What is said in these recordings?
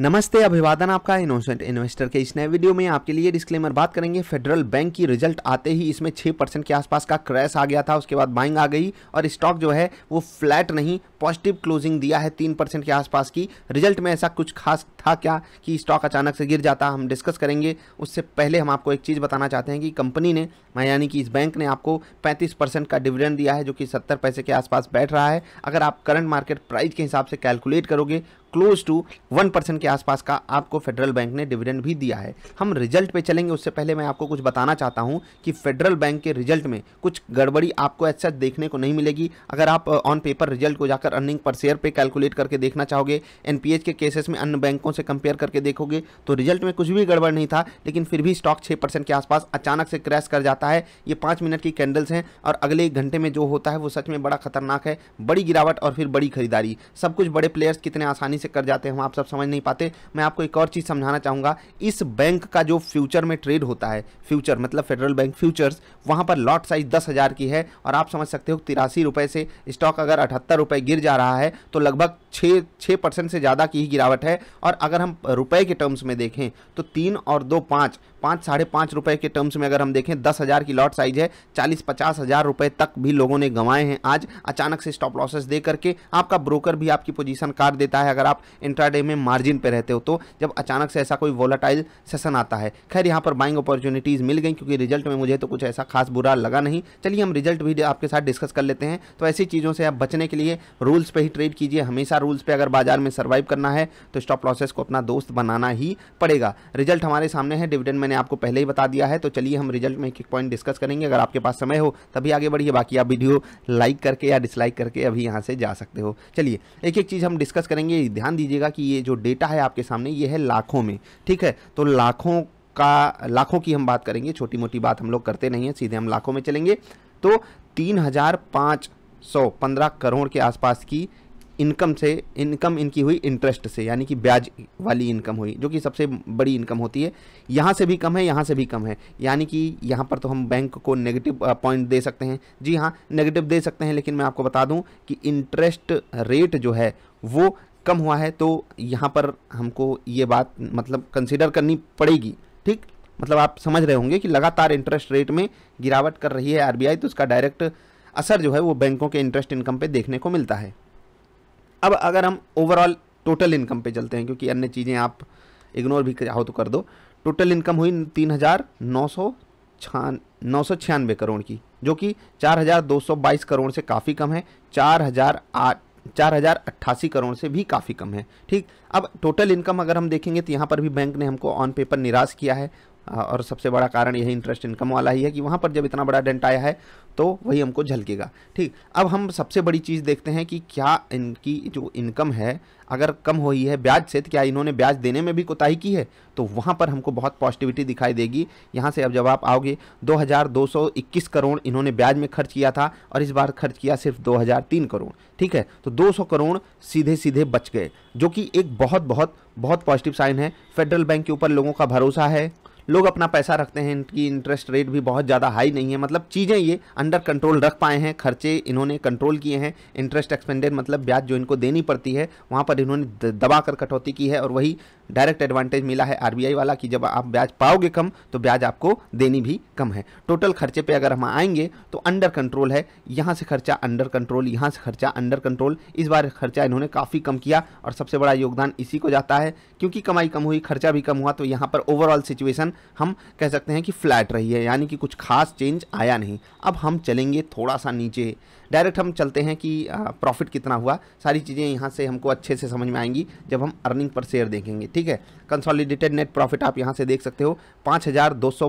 नमस्ते अभिवादन आपका इनोसेंट इन्वेस्टर के इस नए वीडियो में आपके लिए डिस्क्लेमर बात करेंगे फेडरल बैंक की रिजल्ट आते ही इसमें 6 परसेंट के आसपास का क्रैश आ गया था उसके बाद बाइंग आ गई और स्टॉक जो है वो फ्लैट नहीं पॉजिटिव क्लोजिंग दिया है तीन परसेंट के आसपास की रिजल्ट में ऐसा कुछ खास था क्या कि स्टॉक अचानक से गिर जाता हम डिस्कस करेंगे उससे पहले हम आपको एक चीज़ बताना चाहते हैं कि कंपनी ने यानी कि इस बैंक ने आपको पैंतीस परसेंट का डिविडेंड दिया है जो कि सत्तर पैसे के आसपास बैठ रहा है अगर आप करंट मार्केट प्राइस के हिसाब से कैलकुलेट करोगे क्लोज टू वन परसेंट के आसपास का आपको फेडरल बैंक ने डिविडेंड भी दिया है हम रिजल्ट पे चलेंगे उससे पहले मैं आपको कुछ बताना चाहता हूँ कि फेडरल बैंक के रिजल्ट में कुछ गड़बड़ी आपको ऐसा देखने को नहीं मिलेगी अगर आप ऑन पेपर रिजल्ट को जाकर अर्निंग पर शेयर पे कैलकुलेट करके देखना चाहोगे एनपीएच के केसेस में अन्य बैंकों से कंपेयर करके देखोगे तो रिजल्ट में कुछ भी गड़बड़ नहीं था लेकिन फिर भी स्टॉक छः परसेंट के आसपास अचानक से क्रैश कर जाता है ये पाँच मिनट की कैंडल्स हैं और अगले एक घंटे में जो होता है वो सच में बड़ा खतरनाक है बड़ी गिरावट और फिर बड़ी खरीदारी सब कुछ बड़े प्लेयर्स कितने आसानी से से कर जाते हैं हम आप सब समझ नहीं पाते मैं आपको एक और चीज़ समझाना चाहूँगा इस बैंक का जो फ्यूचर में ट्रेड होता है फ्यूचर मतलब फेडरल बैंक फ्यूचर्स वहाँ पर लॉट साइज दस हज़ार की है और आप समझ सकते हो तिरासी रुपये से स्टॉक अगर अठहत्तर रुपये गिर जा रहा है तो लगभग छः छः परसेंट से ज़्यादा की ही गिरावट है और अगर हम रुपए के टर्म्स में देखें तो तीन और दो पाँच पाँच साढ़े पाँच रुपये के टर्म्स में अगर हम देखें दस हज़ार की लॉट साइज है चालीस पचास हज़ार रुपये तक भी लोगों ने गंवाए हैं आज अचानक से स्टॉप लॉसेस दे करके आपका ब्रोकर भी आपकी पोजीशन काट देता है अगर आप इंट्राडे में मार्जिन पर रहते हो तो जब अचानक से ऐसा कोई वोलाटाइल सेशन आता है खैर यहाँ पर बाइंग अपॉर्चुनिटीज़ मिल गई क्योंकि रिजल्ट में मुझे तो कुछ ऐसा खास बुरा लगा नहीं चलिए हम रिजल्ट भी आपके साथ डिस्कस कर लेते हैं तो ऐसी चीज़ों से आप बचने के लिए रूल्स पर ही ट्रेड कीजिए हमेशा रूल्स पर अगर बाजार में सर्वाइव करना है तो स्टॉप लॉसेस को अपना दोस्त बनाना ही पड़ेगा रिजल्ट हमारे सामने है डिविडेंड मैंने मैंने आपको पहले ही बता दिया है तो चलिए हम रिजल्ट में एक एक पॉइंट डिस्कस करेंगे अगर आपके पास समय हो तभी आगे बढ़िए बाकी आप वीडियो लाइक करके या डिसलाइक करके अभी यहाँ से जा सकते हो चलिए एक एक चीज़ हम डिस्कस करेंगे ध्यान दीजिएगा कि ये जो डेटा है आपके सामने ये है लाखों में ठीक है तो लाखों का लाखों की हम बात करेंगे छोटी मोटी बात हम लोग करते नहीं हैं सीधे हम लाखों में चलेंगे तो तीन हज़ार पाँच सौ पंद्रह करोड़ के आसपास की इनकम से इनकम इनकी हुई इंटरेस्ट से यानी कि ब्याज वाली इनकम हुई जो कि सबसे बड़ी इनकम होती है यहाँ से भी कम है यहाँ से भी कम है यानी कि यहाँ पर तो हम बैंक को नेगेटिव पॉइंट दे सकते हैं जी हाँ नेगेटिव दे सकते हैं लेकिन मैं आपको बता दूँ कि इंटरेस्ट रेट जो है वो कम हुआ है तो यहाँ पर हमको ये बात मतलब कंसिडर करनी पड़ेगी ठीक मतलब आप समझ रहे होंगे कि लगातार इंटरेस्ट रेट में गिरावट कर रही है आरबीआई तो उसका डायरेक्ट असर जो है वो बैंकों के इंटरेस्ट इनकम पे देखने को मिलता है अब अगर हम ओवरऑल टोटल इनकम पे चलते हैं क्योंकि अन्य चीज़ें आप इग्नोर भी चाहो तो कर दो टोटल इनकम हुई तीन हज़ार नौ सौ छान नौ सौ छियानवे करोड़ की जो कि चार हज़ार दो सौ बाईस करोड़ से काफ़ी कम है चार हज़ार आठ चार हज़ार अट्ठासी करोड़ से भी काफ़ी कम है ठीक अब टोटल इनकम अगर हम देखेंगे तो यहाँ पर भी बैंक ने हमको ऑन पेपर निराश किया है हाँ, और सबसे बड़ा कारण यही इंटरेस्ट इनकम वाला ही है कि वहाँ पर जब इतना बड़ा डेंट आया है तो वही हमको झलकेगा ठीक अब हम सबसे बड़ी चीज़ देखते हैं कि क्या इनकी जो इनकम है अगर कम हुई है ब्याज से तो क्या इन्होंने ब्याज देने में भी कोताही की है तो वहाँ पर हमको बहुत पॉजिटिविटी दिखाई देगी यहाँ से अब जब आप आओगे 2221 करोड़ इन्होंने ब्याज में खर्च किया था और इस बार खर्च किया सिर्फ 2003 करोड़ ठीक है तो 200 करोड़ सीधे सीधे बच गए जो कि एक बहुत बहुत बहुत पॉजिटिव साइन है फेडरल बैंक के ऊपर लोगों का भरोसा है लोग अपना पैसा रखते हैं इनकी इंटरेस्ट रेट भी बहुत ज़्यादा हाई नहीं है मतलब चीज़ें ये अंडर कंट्रोल रख पाए हैं खर्चे इन्होंने कंट्रोल किए हैं इंटरेस्ट एक्सपेंडेड मतलब ब्याज जो इनको देनी पड़ती है वहाँ पर इन्होंने दबा कर कटौती की है और वही डायरेक्ट एडवांटेज मिला है आरबीआई वाला कि जब आप ब्याज पाओगे कम तो ब्याज आपको देनी भी कम है टोटल खर्चे पे अगर हम आएंगे तो अंडर कंट्रोल है यहाँ से खर्चा अंडर कंट्रोल यहाँ से खर्चा अंडर कंट्रोल इस बार खर्चा इन्होंने काफ़ी कम किया और सबसे बड़ा योगदान इसी को जाता है क्योंकि कमाई कम हुई खर्चा भी कम हुआ तो यहाँ पर ओवरऑल सिचुएशन हम कह सकते हैं कि फ्लैट रही है यानी कि कुछ खास चेंज आया नहीं अब हम चलेंगे थोड़ा सा नीचे डायरेक्ट हम चलते हैं कि प्रॉफिट कितना हुआ सारी चीज़ें यहाँ से हमको अच्छे से समझ में आएंगी जब हम अर्निंग पर शेयर देखेंगे ठीक है कंसोलिडेटेड नेट प्रॉफिट आप यहां से देख सकते हो पाँच हज़ार दो सौ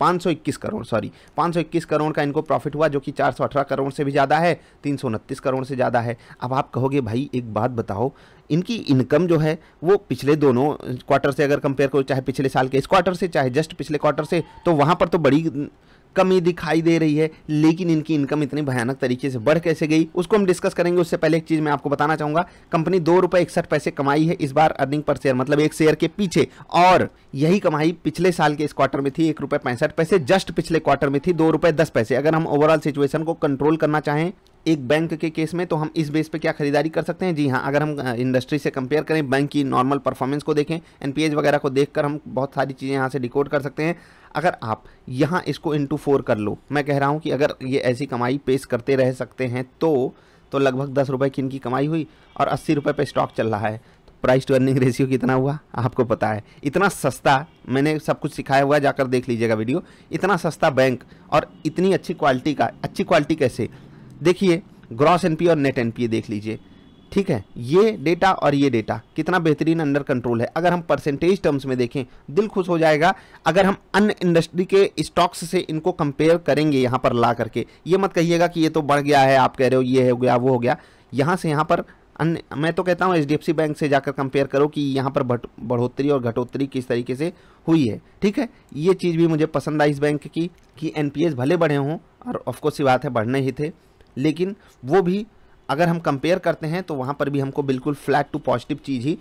पाँच सौ इक्कीस करोड़ सॉरी पाँच सौ इक्कीस करोड़ का इनको प्रॉफिट हुआ जो कि चार सौ अठारह करोड़ से भी ज़्यादा है तीन सौ उनतीस करोड़ से ज़्यादा है अब आप कहोगे भाई एक बात बताओ इनकी इनकम जो है वो पिछले दोनों क्वार्टर से अगर कंपेयर करो चाहे पिछले साल के इस क्वार्टर से चाहे जस्ट पिछले क्वार्टर से तो वहाँ पर तो बड़ी कमी दिखाई दे रही है लेकिन इनकी इनकम इतनी भयानक तरीके से बढ़ कैसे गई उसको हम डिस्कस करेंगे उससे पहले एक चीज़ मैं आपको बताना चाहूंगा कंपनी दो रुपए इकसठ पैसे कमाई है इस बार अर्निंग पर शेयर मतलब एक शेयर के पीछे और यही कमाई पिछले साल के इस क्वार्टर में थी एक रुपए पैंसठ पैसे जस्ट पिछले क्वार्टर में थी दो रुपए दस पैसे अगर हम ओवरऑल सिचुएशन को कंट्रोल करना चाहें एक बैंक के केस में तो हम इस बेस पे क्या खरीदारी कर सकते हैं जी हाँ अगर हम इंडस्ट्री से कंपेयर करें बैंक की नॉर्मल परफॉर्मेंस को देखें एनपीएच वगैरह को देखकर हम बहुत सारी चीज़ें यहाँ से डिकोड कर सकते हैं अगर आप यहाँ इसको इंटू फोर कर लो मैं कह रहा हूँ कि अगर ये ऐसी कमाई पेश करते रह सकते हैं तो तो लगभग दस रुपये की इनकी कमाई हुई और अस्सी रुपये पर स्टॉक चल रहा है तो प्राइस टू अर्निंग रेशियो कितना हुआ आपको पता है इतना सस्ता मैंने सब कुछ सिखाया हुआ है जाकर देख लीजिएगा वीडियो इतना सस्ता बैंक और इतनी अच्छी क्वालिटी का अच्छी क्वालिटी कैसे देखिए ग्रॉस एनपीए और नेट एनपीए देख लीजिए ठीक है ये डेटा और ये डेटा कितना बेहतरीन अंडर कंट्रोल है अगर हम परसेंटेज टर्म्स में देखें दिल खुश हो जाएगा अगर हम अन्य इंडस्ट्री के स्टॉक्स से इनको कंपेयर करेंगे यहाँ पर ला करके ये मत कहिएगा कि ये तो बढ़ गया है आप कह रहे हो ये हो गया वो हो गया यहाँ से यहाँ पर अन्य मैं तो कहता हूँ एच बैंक से जाकर कंपेयर करो कि यहाँ पर बढ़ोतरी और घटोतरी किस तरीके से हुई है ठीक है ये चीज़ भी मुझे पसंद आई इस बैंक की कि एन भले बढ़े हों और ऑफकोर्स ये बात है बढ़ने ही थे लेकिन वो भी अगर हम कंपेयर करते हैं तो वहाँ पर भी हमको बिल्कुल फ्लैट टू पॉजिटिव चीज़ ही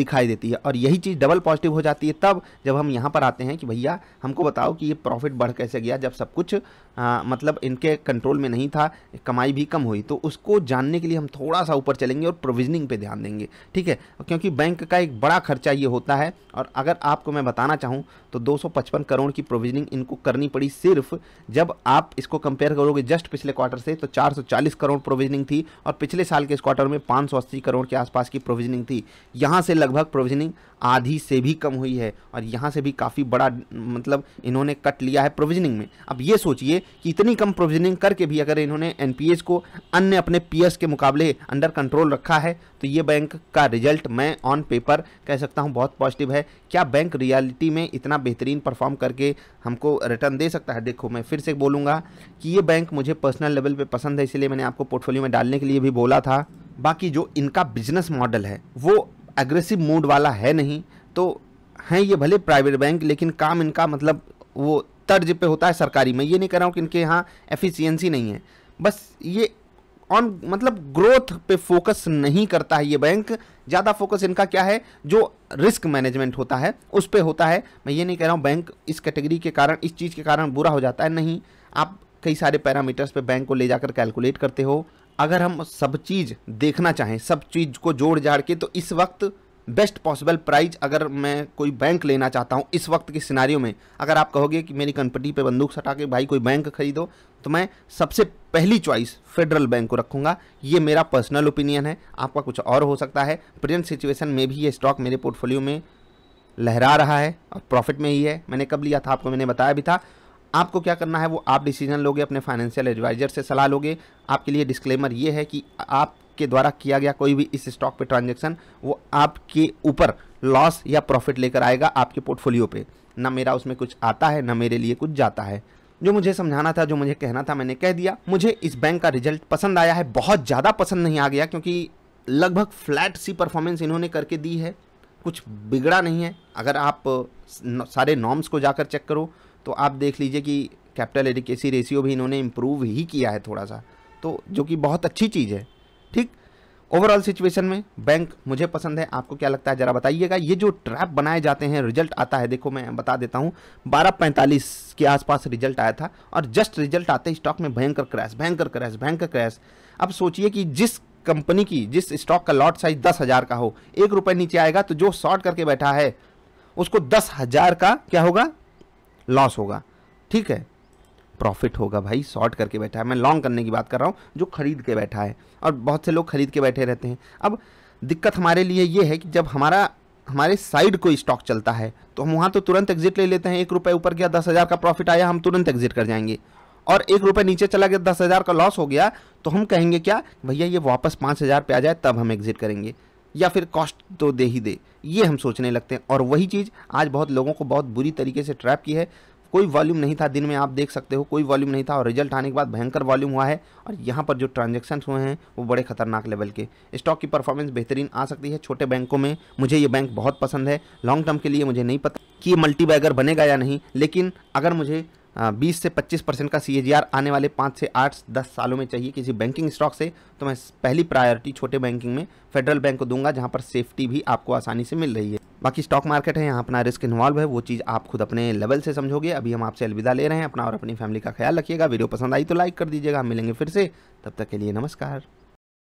दिखाई देती है और यही चीज़ डबल पॉजिटिव हो जाती है तब जब हम यहाँ पर आते हैं कि भैया हमको बताओ कि ये प्रॉफिट बढ़ कैसे गया जब सब कुछ आ, मतलब इनके कंट्रोल में नहीं था कमाई भी कम हुई तो उसको जानने के लिए हम थोड़ा सा ऊपर चलेंगे और प्रोविजनिंग पर ध्यान देंगे ठीक है क्योंकि बैंक का एक बड़ा खर्चा ये होता है और अगर आपको मैं बताना चाहूँ तो दो करोड़ की प्रोविजनिंग इनको करनी पड़ी सिर्फ जब आप इसको कंपेयर करोगे जस्ट पिछले क्वार्टर से तो चार करोड़ प्रोविजनिंग थी और पिछले साल के इस क्वार्टर में पाँच करोड़ के आसपास की प्रोविजनिंग थी यहाँ से लगभग प्रोविजनिंग आधी से भी कम हुई है और यहाँ से भी काफ़ी बड़ा मतलब इन्होंने कट लिया है प्रोविजनिंग में अब ये सोचिए कि इतनी कम प्रोविजनिंग करके भी अगर इन्होंने एन को अन्य अपने पीएस के मुकाबले अंडर कंट्रोल रखा है तो ये बैंक का रिजल्ट मैं ऑन पेपर कह सकता हूँ बहुत पॉजिटिव है क्या बैंक रियलिटी में इतना बेहतरीन परफॉर्म करके हमको रिटर्न दे सकता है देखो मैं फिर से बोलूँगा कि ये बैंक मुझे पर्सनल लेवल पर पसंद है इसलिए मैंने आपको पोर्टफोलियो में डालने डालने के लिए भी बोला था बाकी जो इनका बिजनेस मॉडल है वो एग्रेसिव मूड वाला है नहीं तो हैं ये भले प्राइवेट बैंक लेकिन काम इनका मतलब वो तर्ज पे होता है सरकारी में ये नहीं कह रहा हूँ कि इनके यहाँ एफिशिएंसी नहीं है बस ये ऑन मतलब ग्रोथ पे फोकस नहीं करता है ये बैंक ज़्यादा फोकस इनका क्या है जो रिस्क मैनेजमेंट होता है उस पर होता है मैं ये नहीं कह रहा हूँ बैंक इस कैटेगरी के कारण इस चीज़ के कारण बुरा हो जाता है नहीं आप कई सारे पैरामीटर्स पे बैंक को ले जाकर कैलकुलेट करते हो अगर हम सब चीज़ देखना चाहें सब चीज़ को जोड़ जाड़ के तो इस वक्त बेस्ट पॉसिबल प्राइज अगर मैं कोई बैंक लेना चाहता हूँ इस वक्त के सिनारियों में अगर आप कहोगे कि मेरी कंपनी पे बंदूक सटा के भाई कोई बैंक खरीदो तो मैं सबसे पहली चॉइस फेडरल बैंक को रखूँगा ये मेरा पर्सनल ओपिनियन है आपका कुछ और हो सकता है प्रेजेंट सिचुएशन में भी ये स्टॉक मेरे पोर्टफोलियो में लहरा रहा है और प्रॉफिट में ही है मैंने कब लिया था आपको मैंने बताया भी था आपको क्या करना है वो आप डिसीजन लोगे अपने फाइनेंशियल एडवाइजर से सलाह लोगे आपके लिए डिस्क्लेमर ये है कि आपके द्वारा किया गया कोई भी इस स्टॉक पे ट्रांजेक्शन वो आपके ऊपर लॉस या प्रॉफिट लेकर आएगा आपके पोर्टफोलियो पे ना मेरा उसमें कुछ आता है ना मेरे लिए कुछ जाता है जो मुझे समझाना था जो मुझे कहना था मैंने कह दिया मुझे इस बैंक का रिजल्ट पसंद आया है बहुत ज़्यादा पसंद नहीं आ गया क्योंकि लगभग फ्लैट सी परफॉर्मेंस इन्होंने करके दी है कुछ बिगड़ा नहीं है अगर आप सारे नॉर्म्स को जाकर चेक करो तो आप देख लीजिए कि कैपिटल एडिकेसी रेशियो भी इन्होंने इम्प्रूव ही किया है थोड़ा सा तो जो कि बहुत अच्छी चीज़ है ठीक ओवरऑल सिचुएशन में बैंक मुझे पसंद है आपको क्या लगता है जरा बताइएगा ये जो ट्रैप बनाए जाते हैं रिजल्ट आता है देखो मैं बता देता हूँ बारह पैंतालीस के आसपास रिजल्ट आया था और जस्ट रिजल्ट आते स्टॉक में भयंकर क्रैश भयंकर क्रैश भयंकर क्रैश अब सोचिए कि जिस कंपनी की जिस स्टॉक का लॉट साइज दस हज़ार का हो एक रुपये नीचे आएगा तो जो शॉर्ट करके बैठा है उसको दस हज़ार का क्या होगा लॉस होगा ठीक है प्रॉफिट होगा भाई शॉर्ट करके बैठा है मैं लॉन्ग करने की बात कर रहा हूँ जो खरीद के बैठा है और बहुत से लोग खरीद के बैठे रहते हैं अब दिक्कत हमारे लिए ये है कि जब हमारा हमारे साइड कोई स्टॉक चलता है तो हम वहाँ तो तुरंत एग्जिट ले लेते हैं एक रुपये ऊपर गया दस हज़ार का प्रॉफिट आया हम तुरंत एग्जिट कर जाएंगे और एक रुपये नीचे चला गया दस हज़ार का लॉस हो गया तो हम कहेंगे क्या भैया ये वापस पाँच हज़ार पे आ जाए तब हम एग्जिट करेंगे या फिर कॉस्ट तो दे ही दे ये हम सोचने लगते हैं और वही चीज़ आज बहुत लोगों को बहुत बुरी तरीके से ट्रैप की है कोई वॉल्यूम नहीं था दिन में आप देख सकते हो कोई वॉल्यूम नहीं था और रिजल्ट आने के बाद भयंकर वॉल्यूम हुआ है और यहाँ पर जो ट्रांजेक्शन हुए हैं वो बड़े खतरनाक लेवल के स्टॉक की परफॉर्मेंस बेहतरीन आ सकती है छोटे बैंकों में मुझे ये बैंक बहुत पसंद है लॉन्ग टर्म के लिए मुझे नहीं पता कि ये मल्टी बैगर बनेगा या नहीं लेकिन अगर मुझे हाँ, बीस से पच्चीस परसेंट का सी आने वाले पाँच से आठ दस सालों में चाहिए किसी बैंकिंग स्टॉक से तो मैं पहली प्रायोरिटी छोटे बैंकिंग में फेडरल बैंक को दूंगा जहाँ पर सेफ्टी भी आपको आसानी से मिल रही है बाकी स्टॉक मार्केट है यहाँ अपना रिस्क इन्वॉल्व है वो चीज़ आप खुद अपने लेवल से समझोगे अभी हम आपसे अलविदा ले रहे हैं अपना और अपनी फैमिली का ख्याल रखिएगा वीडियो पसंद आई तो लाइक कर दीजिएगा हम मिलेंगे फिर से तब तक के लिए नमस्कार